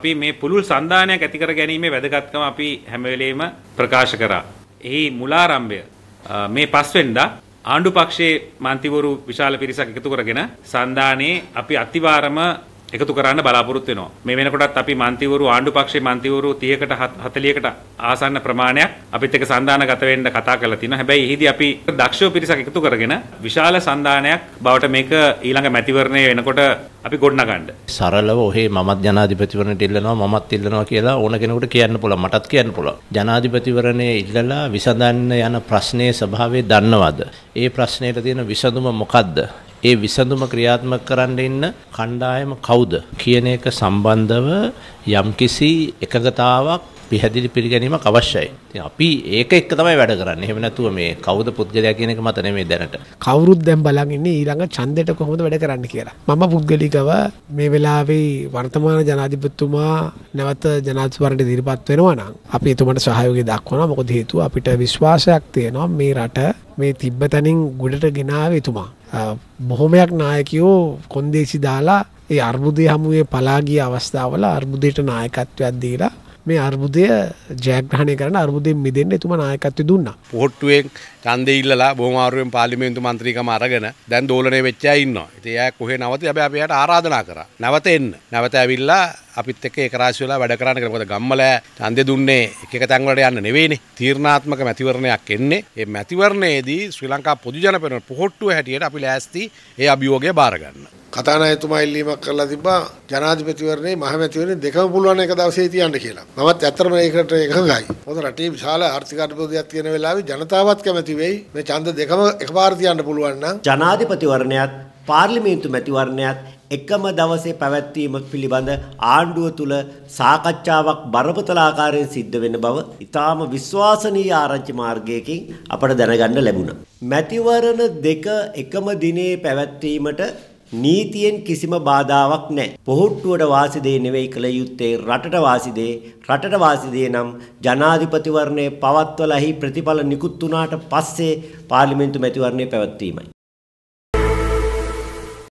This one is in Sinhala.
අපි මේ පුළුල් සන්ධානයක් ඇති කර ගැනීමේ වැදගත්කම අපි හැම වෙලේම ප්‍රකාශ කරා. එහි මුලාරම්භය මේ පස්වෙනිදා ආණ්ඩු පක්ෂයේ මන්ත්‍රීවරු විශාල පිරිසක් එකතු කරගෙන සන්ධානයේ අපි අතිවාරම එකතු කරන්න බලාපොරොත්තු වෙනවා. මේ වෙනකොටත් අපි මන්තිවරු ආණ්ඩු පක්ෂයේ මන්තිවරු 30කට 40කට ආසන්න ප්‍රමාණයක් අපිත් එක්ක සන්දානගත වෙන්න කතා කරලා තිනවා. හැබැයි එහිදී අපි දක්ෂෝ පිරිසක් එකතු කරගෙන විශාල සන්දානයක් බවට මේක ඊළඟ මැතිවරණය වෙනකොට අපි ගොඩනගන්න. සරලව ඔහේ මමත් ජනාධිපතිවරණයට ඉල්ලනවා මමත් ඉල්ලනවා කියලා ඕන කෙනෙකුට කියන්න පුළුවන්. මටත් කියන්න පුළුවන්. ජනාධිපතිවරණයේ ඉල්ලලා විසඳන්න යන ප්‍රශ්නයේ ස්වභාවය දන්නවද? ඒ ප්‍රශ්නයට තියෙන විසඳුම මොකද්ද? ඒ විසඳුම ක්‍රියාත්මක කරන්න ඉන්න කණ්ඩායම කවුද කියන එක සම්බන්ධව යම්කිසි එකගතාවක් පැහැදිලි පිළිගැනීමක් අවශ්‍යයි. ඉතින් අපි ඒක එක්ක තමයි වැඩ කරන්නේ. එහෙම නැතුව මේ කවුද පුද්ගලයා කියන එක මත නෙමෙයි දැනට. කවුරුත් දැන් බලන් ඉන්නේ ඊළඟ ඡන්දයට කොහොමද වැඩ කරන්න කියලා. මම පුද්ගලිකව මේ වෙලාවේ වර්තමාන ජනාධිපතිතුමා නැවත ජනාධිපතිවරට ඉදිරිපත් වෙනවා නම් අපි එතුමාට සහයෝගය දක්වනවා. මොකද හේතුව අපිට විශ්වාසයක් තියෙනවා මේ රට මේ තිබ්බතනින් ගොඩට ගෙනාවේ එතුමා. බොහොමයක් නායකයෝ කොන්දේසි දාලා ඒ අර්බුදය හමුවේ පලාගිය අවස්ථාවල අර්බුදයට නායකත්වයක් දීලා මේ අර්බුදය ජයග්‍රහණය කරන අර්බුදයෙන් මිදෙන්න එතුම නායකත්වය දුන්නා. පොට්ටුවෙන් ඡන්දේ ඉල්ලලා බොහොම ආරුවෙන් පාර්ලිමේන්තු മന്ത്രിකම අරගෙන දැන් දෝලණය වෙච්ච අය ඉන්නවා. ඉතින් එයා කොහේ නැවති අපි අපි එයාට ආරාධනා කරා. නැවත එන්න. නැවත ඇවිල්ලා අපිත් එක්ක ඒක රාශි වෙලා වැඩ කරන්න කියලා. මොකද ගම්මලෑ ඡන්දේ දුන්නේ එක එක තැන් වලට යන්න නෙවෙයිනේ. තීර්ණාත්මක මැතිවරණයක් එන්නේ. ඒ මැතිවරණයේදී ශ්‍රී ලංකා පොදු ජන පෙරමුණ පොහොට්ටුව හැටියට අපි ලෑස්ති ඒ අභියෝගය බාර ගන්න. කතානායතුමා ඉල්ලීමක් කරලා තිබ්බා ජනාධිපතිවරණේ මහමැතිවරණේ දෙකම පුළුවන් එක දවසේ තියන්න කියලා. මමත් ඇත්තටම ඒකට එකඟයි. මොකද රටේ විශාල ආර්ථික අර්බුදයක් තියෙන වෙලාවේ ජනතාවත් කැමති කැමති වෙයි මේ ඡන්ද දෙකම එකපාර තියන්න පුළුවන් නම් ජනාධිපතිවරණයත් පාර්ලිමේන්තු මැතිවරණයත් එකම දවසේ පැවැත්වීම පිළිබඳ ආණ්ඩුව තුළ සාකච්ඡාවක් බරපතල ආකාරයෙන් සිද්ධ වෙන බව ඉතාම විශ්වාසනීය ආරංචි මාර්ගයකින් අපට දැනගන්න ලැබුණා. මැතිවරණ දෙක එකම දිනේ පැවැත්වීමට නීතියෙන් කිසිම බාධාවක් නැහැ. පොහොට්ටුවට වාසි දෙය නෙවෙයි කළ යුත්තේ රටට වාසි දෙය. රටට වාසි දෙය නම් ජනාධිපතිවරණය පවත්වලාහි ප්‍රතිඵල නිකුත් වුණාට පස්සේ පාර්ලිමේන්තු මැතිවරණය පැවැත්වීමයි.